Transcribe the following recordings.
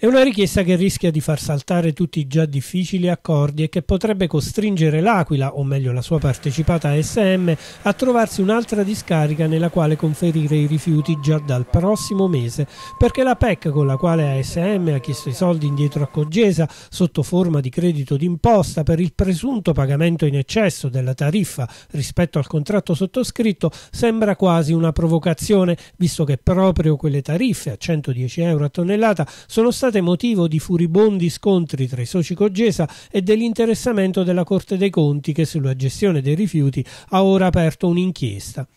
È una richiesta che rischia di far saltare tutti i già difficili accordi e che potrebbe costringere l'Aquila, o meglio la sua partecipata SM, a trovarsi un'altra discarica nella quale conferire i rifiuti già dal prossimo mese, perché la PEC con la quale ASM ha chiesto i soldi indietro a Coggesa sotto forma di credito d'imposta per il presunto pagamento in eccesso della tariffa rispetto al contratto sottoscritto sembra quasi una provocazione, visto che proprio quelle tariffe a 110 euro a tonnellata sono state state motivo di furibondi scontri tra i soci Coggesa e dell'interessamento della Corte dei Conti che sulla gestione dei rifiuti ha ora aperto un'inchiesta.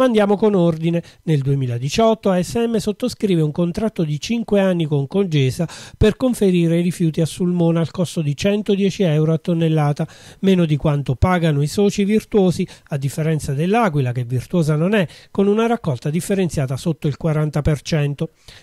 Ma andiamo con ordine. Nel 2018 ASM sottoscrive un contratto di 5 anni con Congesa per conferire i rifiuti a Sulmona al costo di 110 euro a tonnellata, meno di quanto pagano i soci virtuosi, a differenza dell'Aquila che virtuosa non è, con una raccolta differenziata sotto il 40%.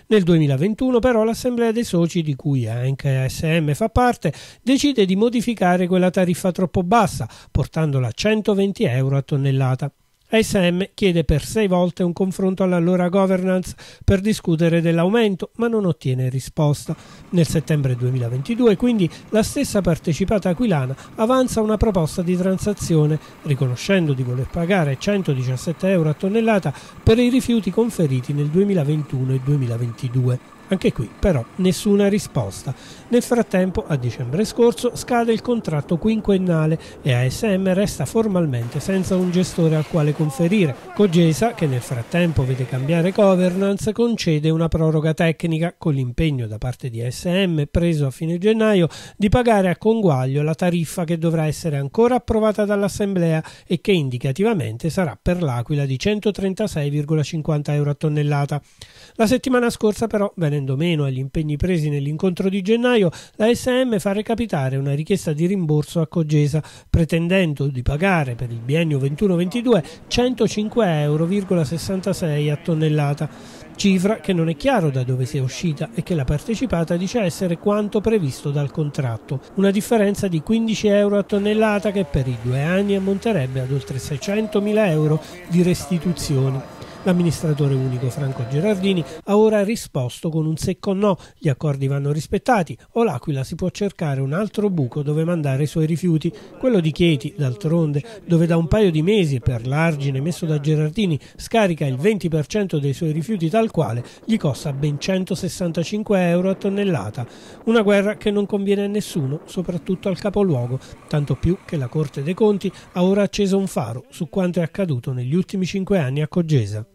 Nel 2021 però l'Assemblea dei soci, di cui anche ASM fa parte, decide di modificare quella tariffa troppo bassa, portandola a 120 euro a tonnellata. ASM chiede per sei volte un confronto all'allora governance per discutere dell'aumento, ma non ottiene risposta. Nel settembre 2022, quindi, la stessa partecipata aquilana avanza una proposta di transazione, riconoscendo di voler pagare 117 euro a tonnellata per i rifiuti conferiti nel 2021 e 2022. Anche qui però nessuna risposta. Nel frattempo, a dicembre scorso, scade il contratto quinquennale e ASM resta formalmente senza un gestore al quale conferire. Cogesa, che nel frattempo vede cambiare governance, concede una proroga tecnica con l'impegno da parte di ASM preso a fine gennaio di pagare a conguaglio la tariffa che dovrà essere ancora approvata dall'Assemblea e che indicativamente sarà per l'Aquila di 136,50 euro a tonnellata. La settimana scorsa però venne venendo meno agli impegni presi nell'incontro di gennaio, la SM fa recapitare una richiesta di rimborso a Cogesa, pretendendo di pagare per il biennio 21-22 105,66 euro a tonnellata, cifra che non è chiaro da dove sia uscita e che la partecipata dice essere quanto previsto dal contratto, una differenza di 15 euro a tonnellata che per i due anni ammonterebbe ad oltre 600 mila euro di restituzioni. L'amministratore unico Franco Gerardini ha ora risposto con un secco no, gli accordi vanno rispettati o l'Aquila si può cercare un altro buco dove mandare i suoi rifiuti, quello di Chieti, d'altronde, dove da un paio di mesi per l'argine messo da Gerardini scarica il 20% dei suoi rifiuti tal quale, gli costa ben 165 euro a tonnellata. Una guerra che non conviene a nessuno, soprattutto al capoluogo, tanto più che la Corte dei Conti ha ora acceso un faro su quanto è accaduto negli ultimi cinque anni a Cogesa.